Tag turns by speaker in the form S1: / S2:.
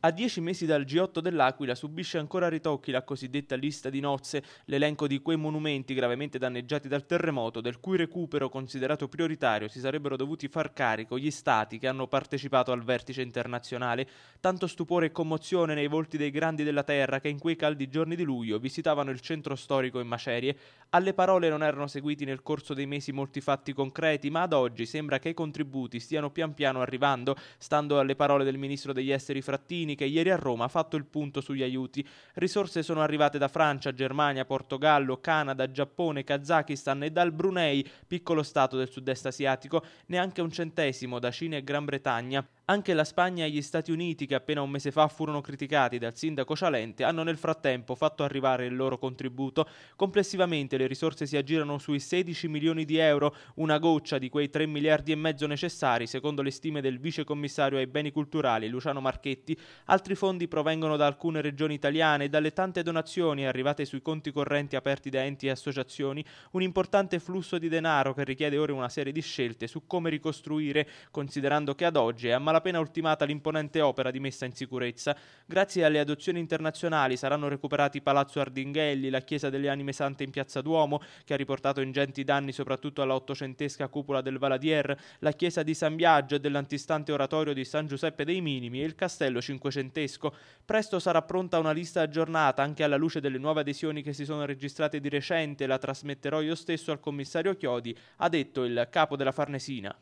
S1: A dieci mesi dal G8 dell'Aquila subisce ancora ritocchi la cosiddetta lista di nozze, l'elenco di quei monumenti gravemente danneggiati dal terremoto, del cui recupero considerato prioritario si sarebbero dovuti far carico gli stati che hanno partecipato al vertice internazionale. Tanto stupore e commozione nei volti dei grandi della terra che in quei caldi giorni di luglio visitavano il centro storico in macerie. Alle parole non erano seguiti nel corso dei mesi molti fatti concreti, ma ad oggi sembra che i contributi stiano pian piano arrivando, stando alle parole del ministro degli esteri Frattini Frattini che ieri a Roma ha fatto il punto sugli aiuti. Risorse sono arrivate da Francia, Germania, Portogallo, Canada, Giappone, Kazakistan e dal Brunei, piccolo stato del sud-est asiatico, neanche un centesimo da Cina e Gran Bretagna. Anche la Spagna e gli Stati Uniti, che appena un mese fa furono criticati dal sindaco Cialente, hanno nel frattempo fatto arrivare il loro contributo. Complessivamente le risorse si aggirano sui 16 milioni di euro, una goccia di quei 3 miliardi e mezzo necessari, secondo le stime del vice commissario ai beni culturali Luciano Marchetti. Altri fondi provengono da alcune regioni italiane e dalle tante donazioni arrivate sui conti correnti aperti da enti e associazioni, un importante flusso di denaro che richiede ora una serie di scelte su come ricostruire, considerando che ad oggi è ammalato malapena ultimata l'imponente opera di messa in sicurezza. Grazie alle adozioni internazionali saranno recuperati Palazzo Ardinghelli, la Chiesa delle Anime Sante in Piazza Duomo, che ha riportato ingenti danni soprattutto alla ottocentesca cupola del Valadier, la Chiesa di San Biagio e dell'antistante oratorio di San Giuseppe dei Minimi e il Castello Cinquecentesco. Presto sarà pronta una lista aggiornata anche alla luce delle nuove adesioni che si sono registrate di recente, la trasmetterò io stesso al commissario Chiodi, ha detto il capo della Farnesina.